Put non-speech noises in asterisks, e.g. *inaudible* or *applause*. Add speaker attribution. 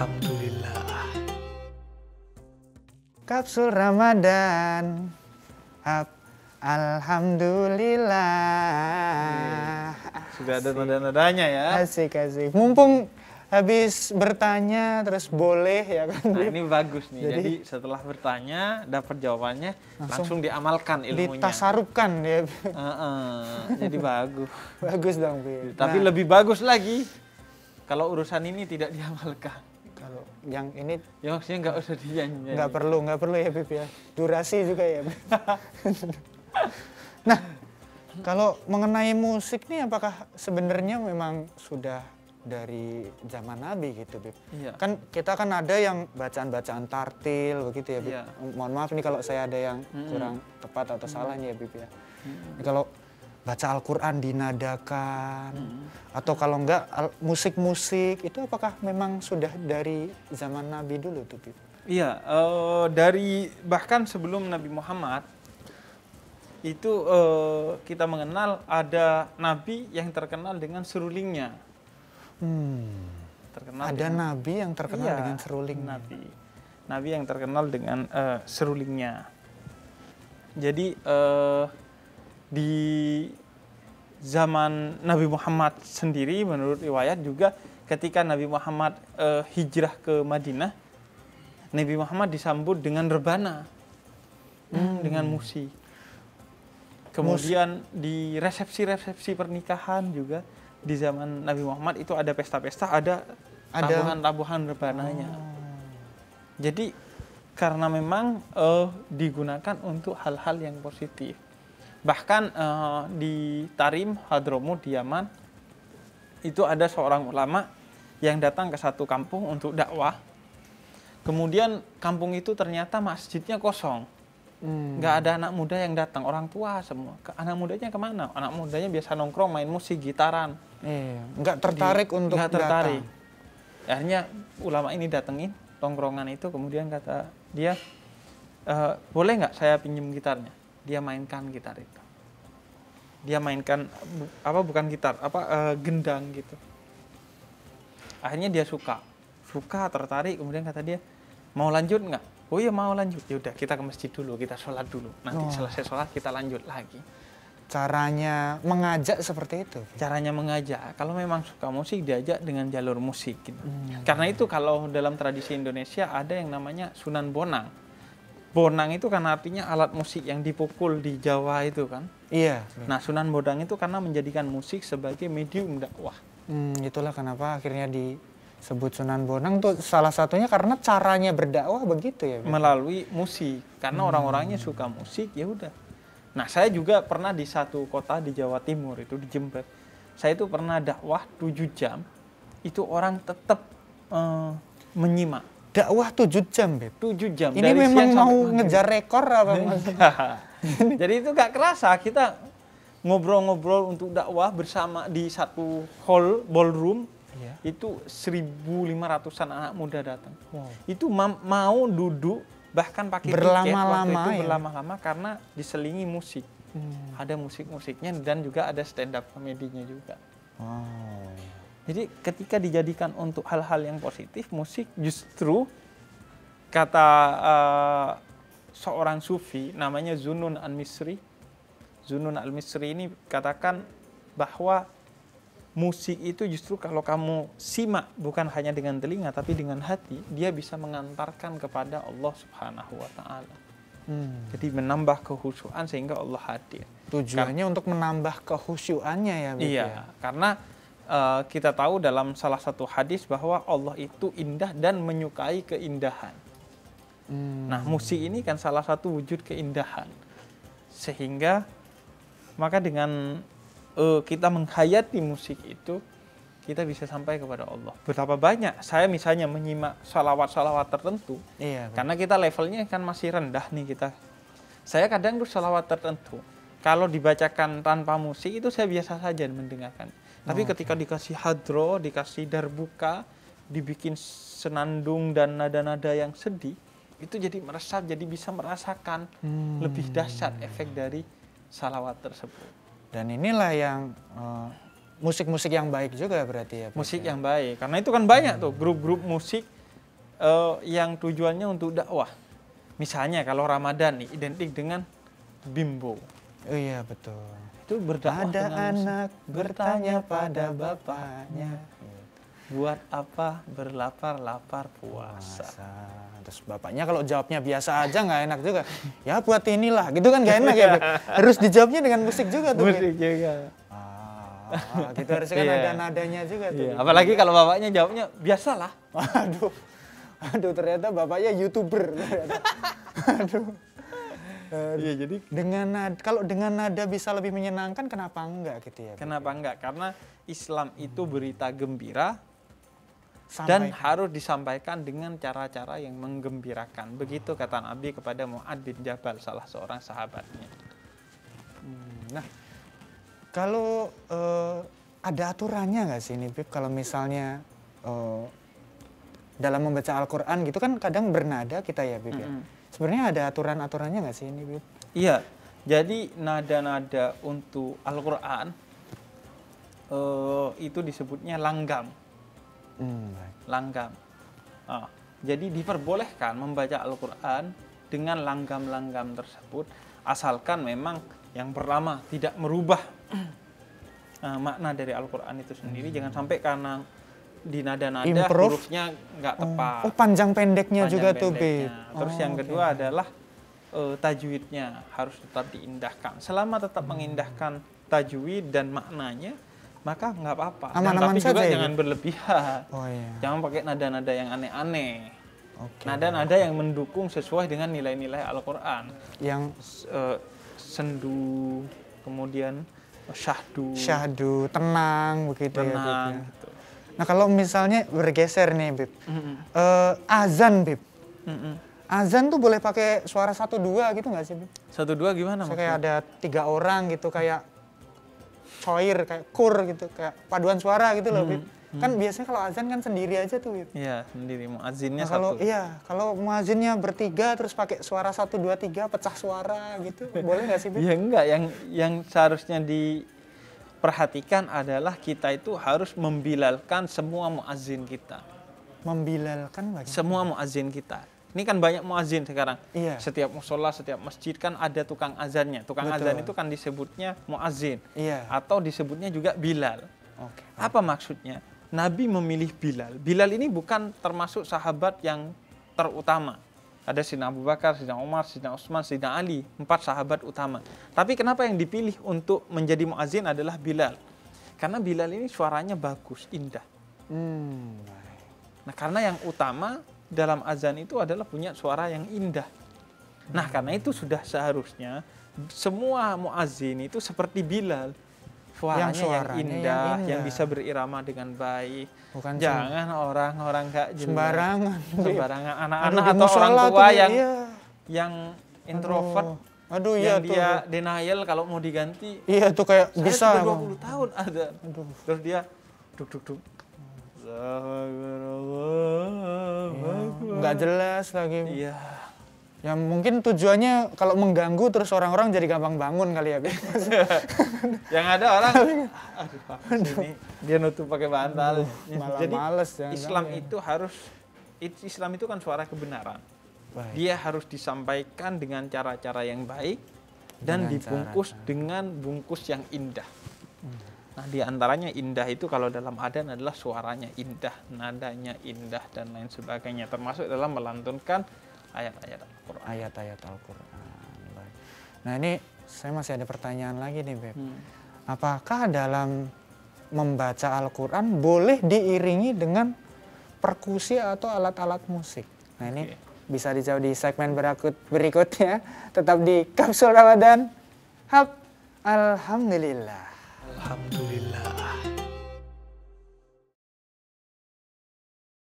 Speaker 1: Alhamdulillah.
Speaker 2: Kapsul Ramadan. Ap Alhamdulillah.
Speaker 1: Sudah ada nada-nadanya ya. Asik asik.
Speaker 2: Mumpung habis bertanya terus boleh ya kan. Nah, ini
Speaker 1: bagus nih. Jadi, Jadi setelah bertanya dapat jawabannya langsung, langsung diamalkan ilmunya. Ditasarupkan ya. Uh -uh. Jadi bagus. bagus dong, Tapi nah. lebih bagus lagi kalau urusan ini tidak diamalkan kalau yang ini ya maksudnya nggak usah dinyanyi nggak perlu
Speaker 2: nggak perlu ya Bib ya durasi juga ya nah kalau mengenai musik nih apakah sebenarnya memang sudah dari zaman Nabi gitu Bib iya. kan kita kan ada yang bacaan-bacaan tartil begitu ya Bib iya. mohon maaf nih kalau saya ada yang kurang -hmm. tepat atau mm -hmm. salahnya ya Bib ya -hmm. kalau baca Al-Quran dinadakan hmm. atau kalau enggak musik-musik itu apakah memang sudah dari zaman Nabi dulu tuh
Speaker 1: Iya uh, dari bahkan sebelum Nabi Muhammad itu uh, kita mengenal ada Nabi yang terkenal dengan serulingnya. Hmm. Terkenal ada dengan, Nabi yang terkenal iya, dengan seruling. Nabi Nabi yang terkenal dengan uh, serulingnya. Jadi uh, di zaman Nabi Muhammad sendiri menurut riwayat juga ketika Nabi Muhammad e, hijrah ke Madinah Nabi Muhammad disambut dengan rebana hmm. hmm. dengan musi
Speaker 2: kemudian
Speaker 1: di resepsi-resepsi pernikahan juga di zaman Nabi Muhammad itu ada pesta-pesta ada tabuhan-tabuhan rebananya hmm. jadi karena memang uh, digunakan untuk hal-hal yang positif Bahkan uh, di Tarim, Hadromu di Yaman, itu ada seorang ulama yang datang ke satu kampung untuk dakwah. Kemudian kampung itu ternyata masjidnya kosong. Hmm. Nggak ada anak muda yang datang, orang tua semua. Anak mudanya kemana? Anak mudanya biasa nongkrong, main musik, gitaran. Nggak iya, Nggak tertarik Di, untuk gak tertarik. Datang. Akhirnya ulama ini datengin tongkrongan itu, kemudian kata dia, e, boleh nggak saya pinjam gitarnya? dia mainkan gitar itu dia mainkan apa bukan gitar apa uh, gendang gitu akhirnya dia suka suka tertarik kemudian kata dia mau lanjut nggak oh iya mau lanjut ya udah kita ke masjid dulu kita sholat dulu nanti oh. selesai sholat kita lanjut lagi
Speaker 2: caranya mengajak
Speaker 1: seperti itu caranya mengajak kalau memang suka musik diajak dengan jalur musik gitu. hmm. karena itu kalau dalam tradisi Indonesia ada yang namanya Sunan Bonang Bonang itu kan artinya alat musik yang dipukul di Jawa itu kan.
Speaker 2: Iya. Nah
Speaker 1: Sunan Bonang itu karena menjadikan musik sebagai medium dakwah.
Speaker 2: Hmm, itulah kenapa akhirnya disebut Sunan Bonang tuh salah satunya karena caranya berdakwah begitu ya. Melalui
Speaker 1: musik. Karena hmm. orang-orangnya suka musik ya udah. Nah saya juga pernah di satu kota di Jawa Timur itu di Jember. Saya itu pernah dakwah tujuh jam. Itu orang tetap uh, eh, menyimak dakwah 7 jam, Beb. 7 jam. Ini Dari memang mau ngejar rekor apa Mas? *laughs* Jadi itu gak kerasa kita ngobrol-ngobrol untuk dakwah bersama di satu hall ballroom ya. itu 1.500an anak muda datang. Wow. Itu ma mau duduk bahkan pakai berlama-lama itu ya? berlama-lama karena diselingi musik. Hmm. Ada musik-musiknya dan juga ada stand up komedinya juga. Wow. Jadi ketika dijadikan untuk hal-hal yang positif, musik justru kata uh, seorang sufi namanya Zunun Al-Misri. Zunun Al-Misri ini katakan bahwa musik itu justru kalau kamu simak bukan hanya dengan telinga tapi dengan hati, dia bisa mengantarkan kepada Allah Subhanahu wa taala. Hmm. Jadi menambah kehusuan sehingga Allah hadir. Tujuannya Kar untuk menambah kehusuannya ya. Iya, ya? karena uh, kita tahu dalam salah satu hadis bahwa Allah itu indah dan menyukai keindahan. Nah, hmm. Nah, musik ini kan salah satu wujud keindahan. Sehingga maka dengan uh, kita menghayati musik itu kita bisa sampai kepada Allah. Betapa banyak saya misalnya menyimak salawat-salawat tertentu, iya, karena kita levelnya kan masih rendah nih kita. Saya kadang tuh salawat tertentu, kalau dibacakan tanpa musik itu saya biasa saja mendengarkan. Tapi oh, ketika okay. dikasih hadro, dikasih darbuka, dibikin senandung dan nada-nada yang sedih, itu jadi meresap, jadi bisa merasakan hmm. lebih dahsyat efek dari salawat tersebut. Dan inilah yang eh, musik-musik uh, yang baik juga berarti ya. musik ya? yang baik, karena itu kan banyak hmm. tuh grup-grup musik uh, yang tujuannya untuk dakwah. Misalnya kalau Ramadan nih identik dengan bimbo. Oh iya betul itu berdakwah ada anak bertanya pada bapaknya buat apa
Speaker 2: berlapar-lapar puasa. puasa. Terus bapaknya kalau jawabnya biasa aja nggak enak juga. Ya buat inilah, gitu kan nggak enak ya. *laughs* Iya. Harus dijawabnya dengan musik juga tuh. Musik
Speaker 1: ya. juga. Ah, gitu harusnya kan *laughs* yeah. ada nadanya juga tuh. Yeah. Apalagi kalau bapaknya jawabnya biasalah. *laughs* Aduh. Aduh ternyata bapaknya YouTuber. Aduh.
Speaker 2: Eh, iya jadi dengan nada, kalau dengan nada bisa lebih menyenangkan kenapa enggak gitu ya
Speaker 1: kenapa gitu. enggak karena Islam itu hmm. berita gembira Sampai. dan harus disampaikan dengan cara-cara yang menggembirakan begitu kata Nabi kepada Muad bin Jabal salah seorang sahabatnya
Speaker 2: hmm, nah kalau uh, ada aturannya nggak sih ini Bib kalau misalnya uh, dalam membaca Al-Quran gitu kan kadang bernada kita ya Bib -hmm. ya Sebenarnya ada aturan-aturannya nggak sih ini, Bib?
Speaker 1: Iya, jadi nada-nada untuk Al-Quran uh, itu disebutnya langgam. Hmm. Langgam. Uh, jadi diperbolehkan membaca Al-Quran dengan langgam-langgam tersebut asalkan memang yang pertama tidak merubah uh, *clears throat* makna dari Al-Quran itu sendiri. Hmm. Jangan sampai karena di nada-nada hurufnya nggak oh. tepat. Oh, panjang pendeknya panjang juga tuh, Bib. Terus oh, yang okay. kedua adalah uh, tajwidnya harus tetap diindahkan. Selama tetap hmm. mengindahkan tajwid dan maknanya, maka nggak apa-apa. Aman -aman tapi juga saja, jangan berlebihan. Oh, iya. Jangan pakai nada-nada yang aneh-aneh. Okay. Nada-nada yang mendukung sesuai dengan nilai-nilai Al-Qur'an. Yang uh, sendu, kemudian eh, syahdu. Syahdu,
Speaker 2: tenang begitu ya, tenang. ya. Tenang Nah kalau misalnya bergeser nih Bib, mm -hmm. uh, azan Bib, mm -hmm. azan tuh boleh pakai suara satu dua gitu nggak sih Bib? Satu dua gimana? So, kayak ada tiga orang gitu kayak coir kayak kur gitu kayak paduan suara gitu loh Bib. Mm -hmm. Kan biasanya kalau azan kan sendiri aja tuh Bib.
Speaker 1: Iya sendiri, mau nah, kalau, satu. Iya,
Speaker 2: kalau muazinnya bertiga terus pakai suara satu dua tiga pecah suara gitu, boleh nggak sih Bib? *laughs*
Speaker 1: iya enggak, yang, yang seharusnya di perhatikan adalah kita itu harus membilalkan semua muazin kita.
Speaker 2: Membilalkan bagaimana?
Speaker 1: Gitu? Semua muazin kita. Ini kan banyak muazin sekarang. Iya. Setiap musola, setiap masjid kan ada tukang azannya. Tukang Betul. azan itu kan disebutnya muazin. Iya. Atau disebutnya juga bilal. Okay. Apa maksudnya? Nabi memilih Bilal. Bilal ini bukan termasuk sahabat yang terutama. Ada Sina Abu Bakar, Sina Umar, Sina Utsman, Sina Ali, empat sahabat utama. Tapi kenapa yang dipilih untuk menjadi muazin adalah Bilal? Karena Bilal ini suaranya bagus, indah. Hmm. Nah, karena yang utama dalam azan itu adalah punya suara yang indah. Nah, karena itu sudah seharusnya semua muazin itu seperti Bilal suaranya, yang, suaranya yang, indah, yang indah, yang bisa berirama dengan baik. Bukan jangan orang-orang gak jenis. sembarangan, sembarangan *laughs* anak-anak atau orang tua tuh, yang iya. yang introvert. Aduh. Aduh iya yang iya dia tuh. denial kalau mau diganti. Iya tuh kayak saya bisa. Saya 20 bang. tahun ada. Aduh. Terus dia duk duk duk. Ya, gak jelas lagi. Iya.
Speaker 2: Ya mungkin tujuannya kalau mengganggu terus orang-orang jadi gampang bangun kali ya. *laughs*
Speaker 1: yang ada orang aduh aduh. ini dia nutup pakai bantal. Malah jadi males ya. Islam itu harus Islam itu kan suara kebenaran. Baik. Dia harus disampaikan dengan cara-cara yang baik dan dengan dibungkus cara. dengan bungkus yang indah. Hmm. Nah, di antaranya indah itu kalau dalam adan adalah suaranya indah, nadanya indah dan lain sebagainya. Termasuk dalam melantunkan ayat-ayat Al-Quran. Ayat-ayat Al-Quran.
Speaker 2: Nah ini saya masih ada pertanyaan lagi nih Beb. Hmm. Apakah dalam membaca Al-Quran boleh diiringi dengan perkusi atau alat-alat musik? Nah ini okay. bisa dijawab di segmen berikut berikutnya. Tetap di Kapsul Ramadan. Hap. Alhamdulillah. Alhamdulillah.